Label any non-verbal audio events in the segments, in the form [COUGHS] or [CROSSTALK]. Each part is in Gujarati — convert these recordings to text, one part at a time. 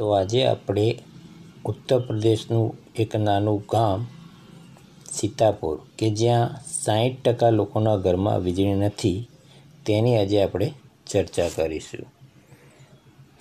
તો આજે આપણે ઉત્તર પ્રદેશનું એક નાનું ગામ સીતાપુર કે જ્યાં સાહીઠ ટકા લોકોના ઘરમાં વીજળી નથી તેની આજે આપણે ચર્ચા કરીશું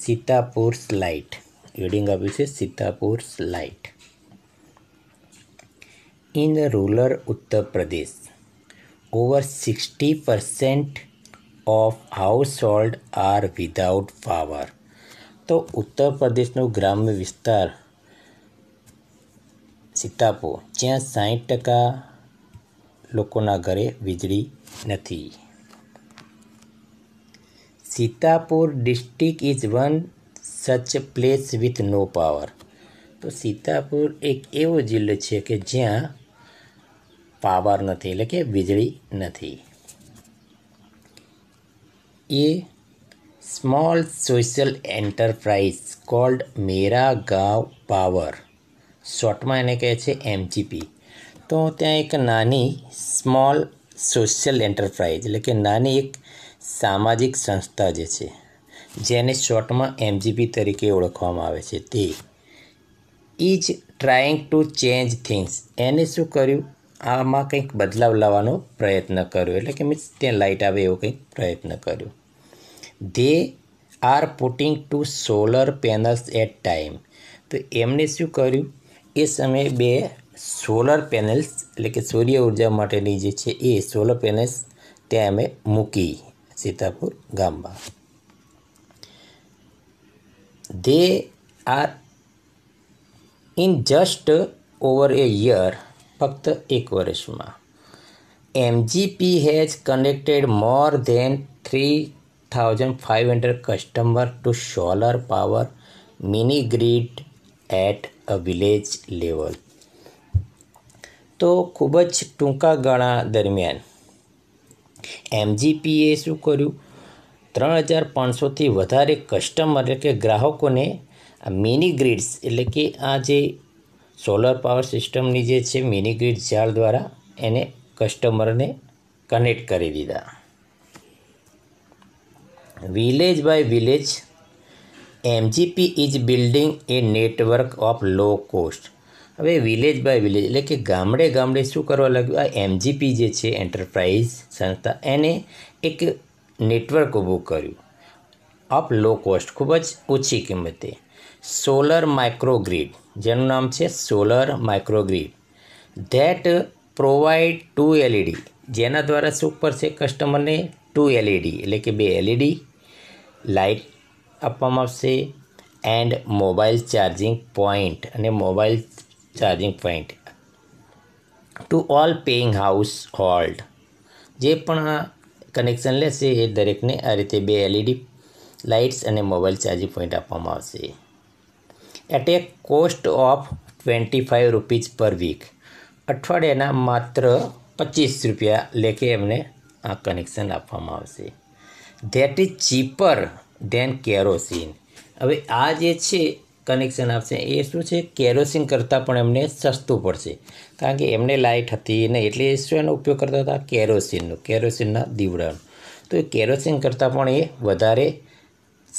સીતાપુર સ્લાઇટ રીડિંગ આપ્યું છે Sitapur slight in the rural Uttar Pradesh over sixty percent of household are without power तो उत्तर प्रदेश ग्राम्य विस्तार सीतापुर ज्या साइठ टका लोग वीजड़ी नहीं Sitapur district is one such place with no power तो सीतापुर एक एवं जिले है कि ज्या पावर नहीं वीजड़ी नहीं small social enterprise called Mera Gaon power શોર્ટમાં એને કહે છે એમજીપી તો ત્યાં એક નાની સ્મોલ સોશિયલ એન્ટરપ્રાઇઝ એટલે કે નાની એક સામાજિક સંસ્થા જે છે જેને શોર્ટમાં એમજીપી તરીકે ઓળખવામાં આવે છે તે is trying to change things એને શું કર્યું આમાં કંઈક બદલાવ લાવવાનો પ્રયત્ન કર્યો એટલે કે મીન્સ ત્યાં લાઇટ આવે એવો કંઈક પ્રયત્ન કર્યો they are putting to solar panels at time તો એમને શું કર્યું એ સમયે બે સોલર પેનલ્સ એટલે કે સૂર્ય ઉર્જા માટેની જે છે એ સોલર પેનલ્સ ત્યાં અમે મૂકી સીતાપુર ગામમાં they are in just over a year ફક્ત એક વર્ષમાં MGP has connected more than three thousand five hundred customer to solar power mini grid at a village level તો ખૂબ જ ટૂંકા ગાળા દરમિયાન એમજીપીએ શું કર્યું ત્રણ હજાર પાંચસોથી વધારે કસ્ટમર એટલે કે ગ્રાહકોને મિની ગ્રીડ્સ એટલે કે આ જે સોલર પાવર સિસ્ટમની જે છે મિની ગ્રીડ જાળ દ્વારા એને કસ્ટમરને કનેક્ટ કરી દીધા village by village MGP is building a network of low cost હવે વિલેજ બાય વિલેજ એટલે કે ગામડે ગામડે શું કરવા લાગ્યું આ એમજીપી જે છે એન્ટરપ્રાઇઝ સંસ્થા એને એક નેટવર્ક ઊભું કર્યું ઓફ લો કોસ્ટ ખૂબ જ ઓછી કિંમતે સોલર માઇક્રોગ્રીડ જેનું નામ છે solar microgrid that provide to LED જેના દ્વારા શું કરશે કસ્ટમરને ટુ એલઈડી એટલે કે બે એલઈડી લાઇટ આપવામાં આવશે એન્ડ મોબાઈલ ચાર્જિંગ પોઈન્ટ અને mobile charging point to all paying household જે પણ આ કનેક્શન લેશે એ દરેકને આ રીતે બે એલઈડી લાઇટ્સ અને મોબાઈલ ચાર્જિંગ પોઈન્ટ આપવામાં આવશે at a cost of twenty five rupees per week અઠવાડિયાના માત્ર પચીસ રૂપિયા લેખે એમને આ કનેક્શન આપવામાં આવશે that is cheaper than kerosene હવે આ જે છે કનેક્શન આપશે એ શું છે કેરોસીન કરતાં પણ એમને સસ્તું પડશે કારણ કે એમને લાઇટ હતી નહીં એટલે એ શું એનો ઉપયોગ કરતા હતા કેરોસીનનો કેરોસીનના દીવડાનો તો એ કેરોસીન કરતાં પણ એ વધારે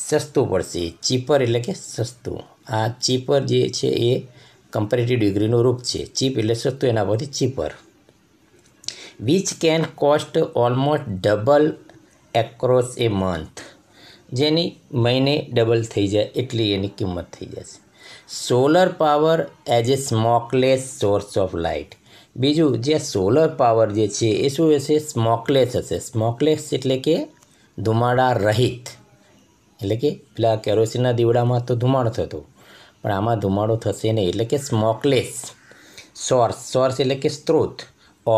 સસ્તું પડશે ચીપર એટલે કે સસ્તું આ ચીપર જે છે એ કમ્પેરેટિવ ડિગ્રીનું રૂપ છે ચીપ એટલે સસ્તું એના પરથી cheaper which can cost almost double across a month જેની મહિને ડબલ થઈ જાય એટલી એની કિંમત થઈ જશે solar power as a smokeless source of light બીજું જે સોલર પાવર જે છે એ શું હશે સ્મોકલેસ હશે સ્મોકલેસ એટલે કે ધુમાડા રહિત એટલે કે પેલા કેરોસીનના દીવડામાં તો ધુમાડો થતો પણ આમાં ધુમાડો થશે નહીં એટલે કે સ્મોકલેસ સોર્સ સોર્સ એટલે કે સ્ત્રોત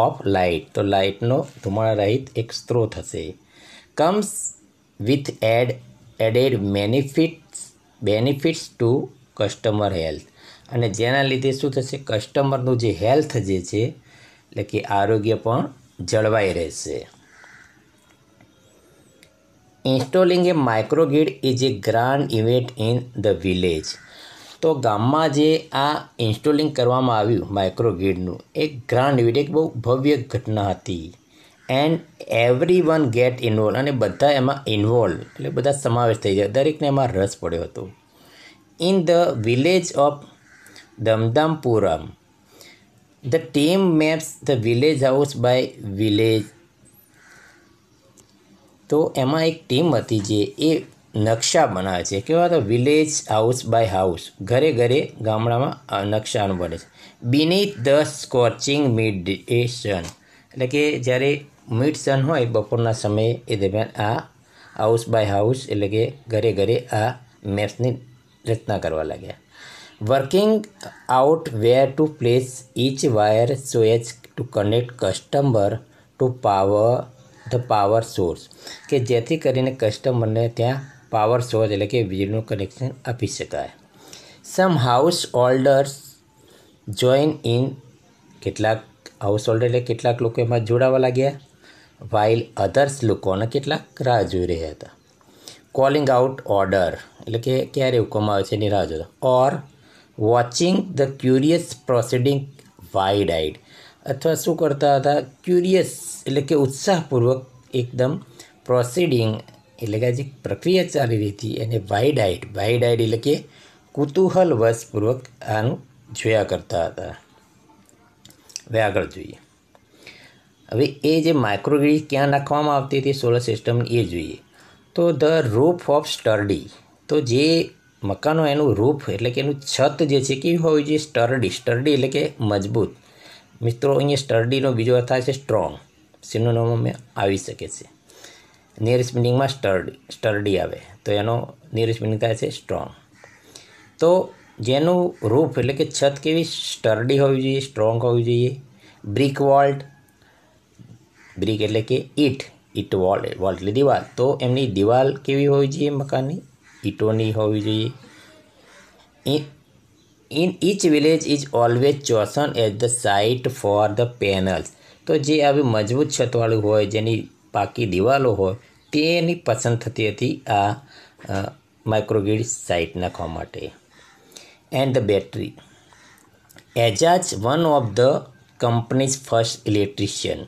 ઓફ લાઇટ તો લાઇટનો ધુમાડા રહિત એક સ્ત્રોત હશે comes with add added benefits benefits to customer health અને જેના લીધે શું થશે કસ્ટમરનું જે હેલ્થ જે છે એટલે કે આરોગ્ય પણ જળવાઈ રહેશે installing a microgrid is a grand event in the village તો ગામમાં જે આ ઇન્સ્ટોલિંગ કરવામાં આવ્યું માઇક્રોગ્રીડનું એક ગ્રાન્ડ ઇવેન્ટ એક બહુ ભવ્ય ઘટના હતી and everyone get involve અને બધા એમાં ઇન્વોલ્વ એટલે બધા સમાવેશ થઈ જાય દરેકને એમાં રસ પડ્યો હતો in the village of Damdampuram the team maps the village house by village તો એમાં એક ટીમ હતી જે એ નકશા બનાવે છે કેવા તો વિલેજ હાઉસ બાય હાઉસ ઘરે ઘરે ગામડામાં નકશાનું બને છે બિનીથ ધ સ્કોચિંગ મિડ એ સન એટલે કે જ્યારે મિડ સન હોય બપોરના સમયે એ દરમિયાન આ હાઉસ બાય હાઉસ એટલે કે ઘરે ઘરે આ મેપ્સની રચના કરવા લાગ્યા working out where to place each wire so as to connect customer to power the power source કે જેથી કરીને કસ્ટમરને ત્યાં પાવર સોર્સ એટલે કે વીજળીનું કનેક્શન આપી શકાય some householders join in કેટલાક હાઉસ હોલ્ડર એટલે કેટલાક લોકો એમાં જોડાવા લાગ્યા વાઇલ અધર્સ લોકોના કેટલાક રાહ જોઈ રહ્યા હતા કોલિંગ આઉટ ઓર્ડર એટલે કે ક્યારે હુકમ આવે છે એની રાહ જોતા or watching the curious proceeding wide eyed અથવા શું કરતા હતા ક્યુરિયસ એટલે કે ઉત્સાહપૂર્વક એકદમ પ્રોસિડિંગ એટલે કે જે પ્રક્રિયા ચાલી રહી હતી એને વાઇડ આઈડ વાઇડ આઈડ એટલે કે કુતૂહલ વશપૂર્વક આનું જોયા કરતા હતા હવે આગળ જોઈએ હવે એ જે માઇક્રોગ્રીડ ક્યાં નાખવામાં આવતી હતી સોલર સિસ્ટમ એ જોઈએ તો ધ રૂફ ઓફ સ્ટરડી તો જે મકાનો એનું રૂફ એટલે કે એનું છત જે છે કેવી હોવી જોઈએ સ્ટરડી સ્ટરડી એટલે કે મજબૂત મિત્રો અહીંયા સ્ટરડીનો બીજો અર્થ આવે છે સ્ટ્રોંગ સિનોનોમ આવી શકે છે નિયરેસ્ટ મિનિંગમાં સ્ટરડી સ્ટરડી આવે તો એનો નિયરેસ્ટ મિનિંગ થાય છે સ્ટ્રોંગ તો જેનું રૂફ એટલે કે છત કેવી સ્ટરડી હોવી જોઈએ સ્ટ્રોંગ હોવી જોઈએ બ્રિક વોલ્ટ બ્રિક એટલે કે ઈટ ઈટ વોલ વોલ વોલ્ટલી દિવાલ તો એમની દિવાલ કેવી હોવી જોઈએ મકાનની ઈટોની હોવી જોઈએ in each village is always chosen as the site for the panels તો જે આવી મજબૂત છતવાળું હોય જેની પાકી દિવાલો હોય તેની પસંદ થતી હતી આ માઇક્રોગ્રીડ સાઇટ નાખવા માટે and the battery Ejaz one of the company's first electrician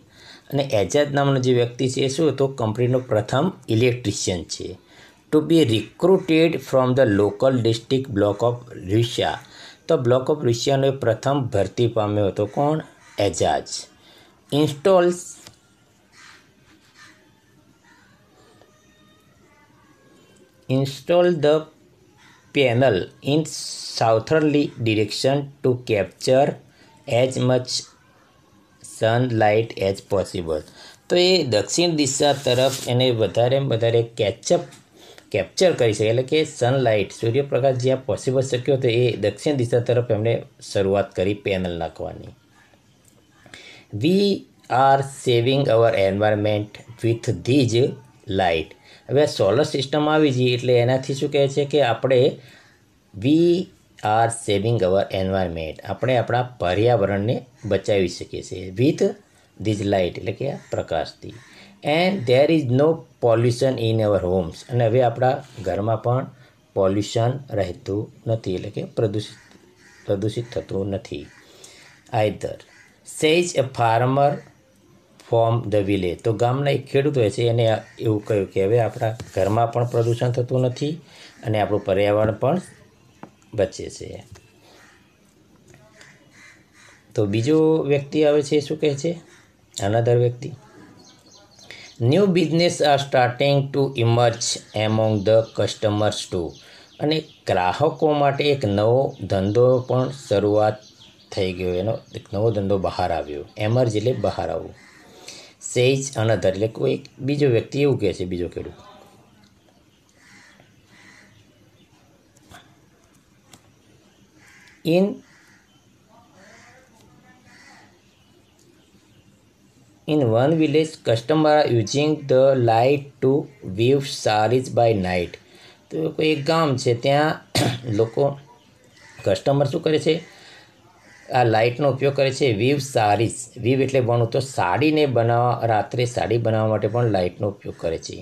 અને એજાજ નામનો જે વ્યક્તિ છે એ શું હતો કંપનીનો પ્રથમ ઇલેક્ટ્રિશિયન છે to be recruited from the local district block of Reusa તો બ્લોક ઓફ રિશિયાનો એ પ્રથમ ભરતી પામ્યો હતો કોણ Ejaz installs install the panel in southernly direction to capture as much sunlight as possible તો એ દક્ષિણ દિશા તરફ એને વધારે વધારે કેચઅપ કેપ્ચર કરી શકે એટલે કે સનલાઇટ સૂર્યપ્રકાશ જ્યાં પોસિબલ શક્યો હતો એ દક્ષિણ દિશા તરફ એમણે શરૂઆત કરી પેનલ નાખવાની we are saving our environment with these light હવે સોલર સિસ્ટમ આવી જઈએ એટલે એનાથી શું કહે છે કે આપણે we are saving our environment આપણે આપણા પર્યાવરણને બચાવી શકીએ છીએ વિથ ધીઝ લાઇટ એટલે કે આ પ્રકાશથી and there is no pollution in our homes અને હવે આપણા ઘરમાં પણ પોલ્યુશન રહેતું નથી એટલે કે પ્રદૂષિત પ્રદૂષિત થતું નથી either says a farmer from the village તો ગામના એક ખેડૂત હોય છે એને એવું કહ્યું કે હવે આપણા ઘરમાં પણ પ્રદૂષણ થતું નથી અને આપણું પર્યાવરણ પણ બચે છે તો બીજો વ્યક્તિ આવે છે શું કહે છે અનધર વ્યક્તિ new business are starting to emerge among the customers to અને ગ્રાહકો માટે એક નવો ધંધો પણ શરૂઆત થઈ ગયો એનો એક નવો ધંધો બહાર આવ્યો એમર્જ એટલે બહાર આવવું સેજ અનાધર એટલે કોઈ બીજો વ્યક્તિ એવું કહે છે બીજો ખેડૂત in In one village, customer are using the light to weave sarees by night. તો કોઈ એક ગામ છે ત્યાં [COUGHS] લોકો કસ્ટમર શું કરે છે આ લાઇટનો ઉપયોગ કરે છે વીવ સારીસ વીવ એટલે ભણું તો સાડીને બનાવવા રાત્રે સાડી બનાવવા માટે પણ લાઇટનો ઉપયોગ કરે છે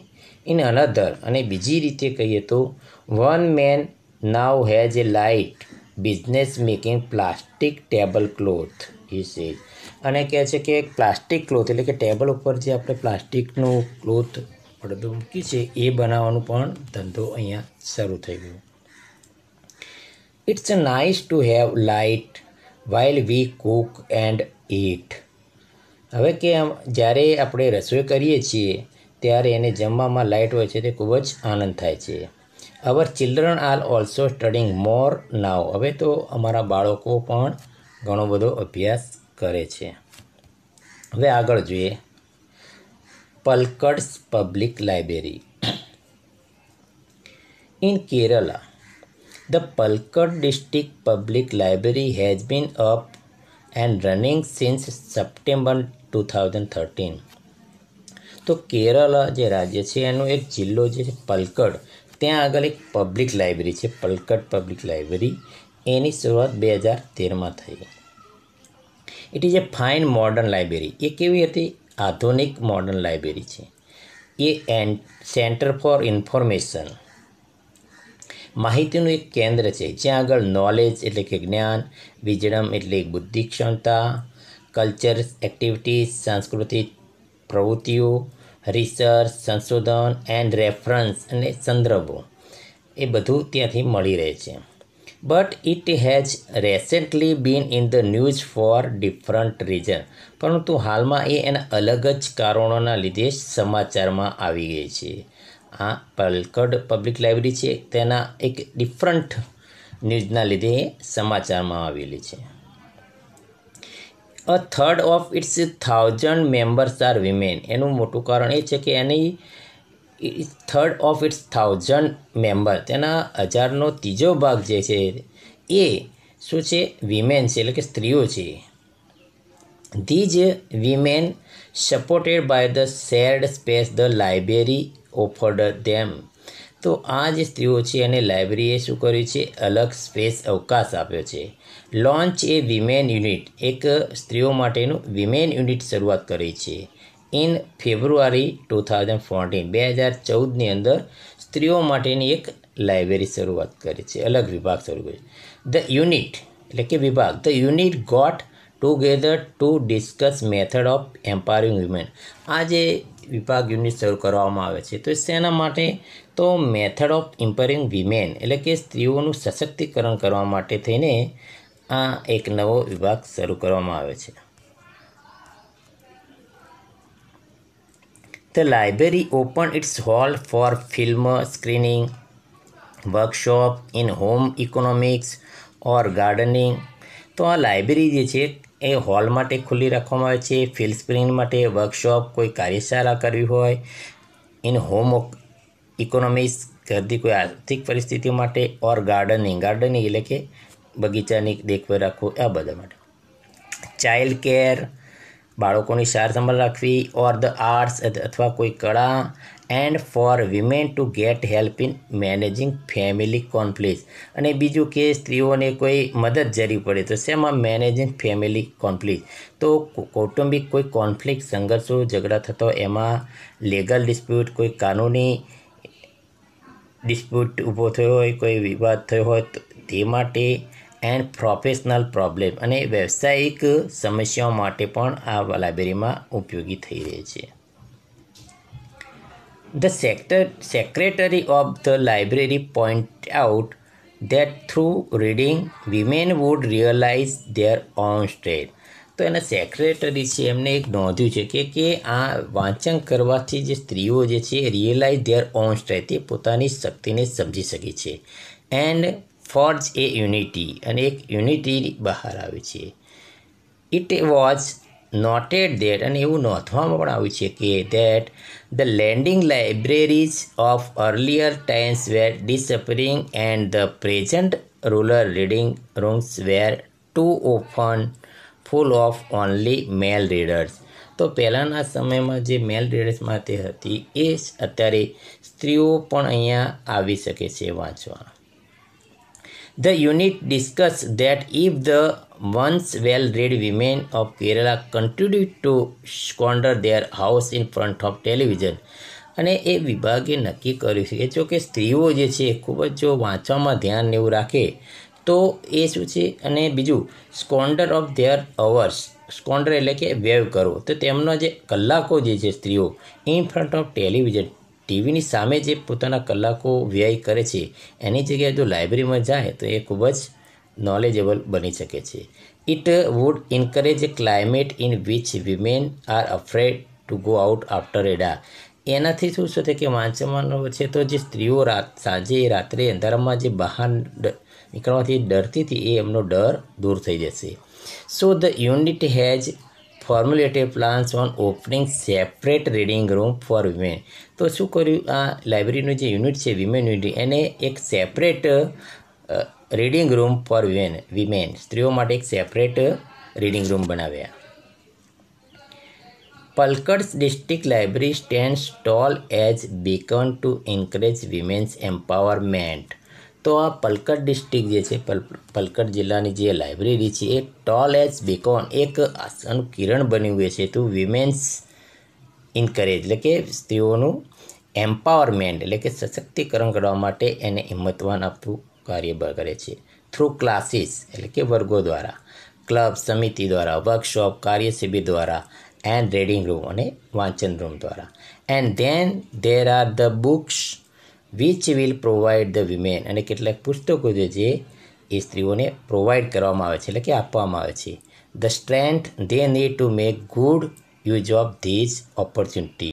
ઇન અનધર અને બીજી રીતે કહીએ તો one man now has a light business making plastic tablecloth is અને કહે છે કે પ્લાસ્ટિક ક્લોથ એટલે કે ટેબલ ઉપર જે આપણે પ્લાસ્ટિકનું ક્લોથ પડદો મૂકી છે એ બનાવવાનો પણ ધંધો અહીંયા શરૂ થઈ ગયો it's nice to have light while we cook and eat હવે કે જ્યારે આપણે રસોઈ કરીએ છીએ ત્યારે એને જમવામાં લાઇટ હોય છે તે ખૂબ જ આનંદ થાય છે our children are also studying more now હવે તો અમારા બાળકો પણ ઘણો બધો અભ્યાસ કરે છે હવે આગળ જોઈએ Palakkad's public library in Kerala the Palakkad district public library has been up and running since September two thousand thirteen તો કેરળ જે રાજ્ય છે એનો એક જિલ્લો જે છે પલકડ ત્યાં આગળ એક પબ્લિક લાઇબ્રેરી છે પલકટ પબ્લિક લાઇબ્રેરી એની શરૂઆત બે હજાર તેરમાં થઈ it is a fine modern library એ કેવી હતી આધુનિક મોડર્ન લાઇબ્રેરી છે એ એન સેન્ટર ફોર ઇન્ફોર્મેશન માહિતીનું એક કેન્દ્ર છે જ્યાં આગળ નોલેજ એટલે કે જ્ઞાન વિજડમ એટલે બુદ્ધિ ક્ષમતા કલ્ચર એક્ટિવિટીઝ સાંસ્કૃતિક પ્રવૃત્તિઓ રિસર્ચ સંશોધન એન્ડ રેફરન્સ અને સંદર્ભો એ બધું ત્યાંથી મળી રહે છે but it has recently been in the news for different reason પરંતુ હાલમાં એ એના અલગ જ કારણોના લીધે સમાચારમાં આવી ગઈ છે આ પલકડ પબ્લિક લાઇબ્રેરી છે તેના એક ડિફરન્ટ ન્યૂઝના લીધે સમાચારમાં આવેલી છે a third of its thousand members are women એનું મોટું કારણ એ છે કે એની third of its thousand member તેના હજારનો ત્રીજો ભાગ જે છે એ શું છે વિમેન છે એટલે કે સ્ત્રીઓ છે ધી જ women supported by the shared space the library offered them તો આ જે સ્ત્રીઓ છે એને લાઇબ્રેરીએ શું કર્યું છે અલગ સ્પેસ અવકાશ આપ્યો છે લોન્ચ એ વિમેન યુનિટ એક સ્ત્રીઓ માટેનું વિમેન યુનિટ શરૂઆત કરી છે in February two thousand fourteen બે હજાર ચૌદની અંદર સ્ત્રીઓ માટેની એક લાઇબ્રેરી શરૂઆત કરી છે અલગ વિભાગ શરૂ કર્યો ધ યુનિટ એટલે કે વિભાગ the unit got together to discuss method of empowering women આ જે વિભાગ યુનિટ શરૂ કરવામાં આવે છે તો શેના માટે તો મેથડ ઓફ એમ્પરિંગ વિમેન એટલે કે સ્ત્રીઓનું સશક્તિકરણ કરવા માટે થઈને આ એક નવો વિભાગ શરૂ કરવામાં આવે છે the library open its hall for film screening workshop in home economics or gardening તો આ લાઇબ્રેરી જે છે એ હોલ માટે ખુલ્લી રાખવામાં આવે છે ફિલ્ડ સ્પ્રિંગ માટે વર્કશોપ કોઈ કાર્યશાળા કરવી હોય ઇન હોમ ઇકોનોમિક્સ ઘરથી કોઈ આર્થિક પરિસ્થિતિ માટે ઓર ગાર્ડનિંગ ગાર્ડનિંગ એટલે કે બગીચાની દેખભાળ રાખવું આ બધા માટે ચાઇલ્ડ કેર બાળકોની સાર સંભાળ રાખવી ઓર ધ આર્ટ્સ અથવા કોઈ કળા and for women to get help in managing family conflict અને બીજું કે સ્ત્રીઓને કોઈ મદદ જરૂર પડે તો શેમાં મેનેજિંગ ફેમિલી કોન્ફ્લિક્ટ તો કૌટુંબિક કોઈ કોન્ફ્લિક્ટ સંઘર્ષો ઝઘડા થતો એમાં લીગલ ડિસ્પ્યુટ કોઈ કાનૂની ડિસ્પ્યુટ ઊભો થયો હોય કોઈ વિવાદ થયો હોય તે માટે એન્ડ પ્રોફેશનલ પ્રોબ્લેમ અને વ્યવસાયિક સમસ્યાઓ માટે પણ આ લાઇબ્રેરીમાં ઉપયોગી થઈ રહી છે The sector, secretary of the library pointed out that through reading, women would realize their own strength. તો એના સેક્રેટરી છે એમને એક નોંધ્યું છે કે કે આ વાંચન કરવાથી જે સ્ત્રીઓ જે છે એ રિયલાઇઝ ધેર ઓન સ્ટ્રેથ તે પોતાની શક્તિને સમજી શકે છે એન્ડ ફોર્જ એ યુનિટી અને એક યુનિટી બહાર આવે છે ઇટ વોઝ નોટેડ ધેટ અને એવું નોંધવામાં પણ આવ્યું છે કે that the lending libraries of earlier times were disappearing and the present rural reading rooms were to open full of only male readers તો પહેલાંના સમયમાં જે મેલ રીડર્સમાં તે હતી એ અત્યારે સ્ત્રીઓ પણ અહીંયા આવી શકે છે વાંચવા the unit discuss that if the once well read women of Kerala contribute to squander their hours in front of television અને એ વિભાગે નક્કી કર્યું છે કે જો કે સ્ત્રીઓ જે છે ખૂબ જ જો વાંચવામાં ધ્યાન એવું રાખે તો એ શું છે અને બીજું squander of their hours squander એટલે કે વેવ કરવો તો તેમનો જે કલાકો જે છે સ્ત્રીઓ ઇન ફ્રન્ટ ઓફ ટેલિવિઝન ટીવીની સામે જે પોતાના કલાકો વ્યય કરે છે એની જગ્યાએ જો લાઇબ્રેરીમાં જાય તો એ ખૂબ જ નોલેજેબલ બની શકે છે it would encourage climate in which women are afraid to go out after એડા એનાથી શું છે કે વાંચવાનો છે તો જે સ્ત્રીઓ રાત સાંજે રાત્રે અંધારામાં જે બહાર નીકળવાથી ડરતી એ એમનો ડર દૂર થઈ જશે so the unit has formulated plans on opening separate reading room for women તો શું કર્યું આ લાઇબ્રેરીનું જે યુનિટ છે વિમેન યુનિટ એને એક separate reading room for women women સ્ત્રીઓ માટે એક સેપરેટ રીડિંગ રૂમ બનાવ્યા Palakkad's district library stand tall as beacon to encourage women's empowerment તો આ પલકડ ડિસ્ટ્રિક્ટ જે છે પલકડ જિલ્લાની જે લાઇબ્રેરી છે એ ટોલ એચ બેકોન એક આશાનું કિરણ બની હોય છે તો વિમેન્સ ઇન્કરેજ એટલે કે સ્ત્રીઓનું એમ્પાવરમેન્ટ એટલે કે સશક્તિકરણ કરવા માટે એને હિંમતવાન આપતું કાર્ય કરે છે થ્રુ ક્લાસીસ એટલે કે વર્ગો દ્વારા ક્લબ સમિતિ દ્વારા વર્કશોપ કાર્ય શિબિર દ્વારા એન્ડ રીડિંગ રૂમ અને વાંચન રૂમ દ્વારા and then there are the books which will provide the women અને કેટલાક પુસ્તકો જે છે એ સ્ત્રીઓને પ્રોવાઈડ કરવામાં આવે છે એટલે કે આપવામાં આવે છે the strength they need to make good use of these opportunity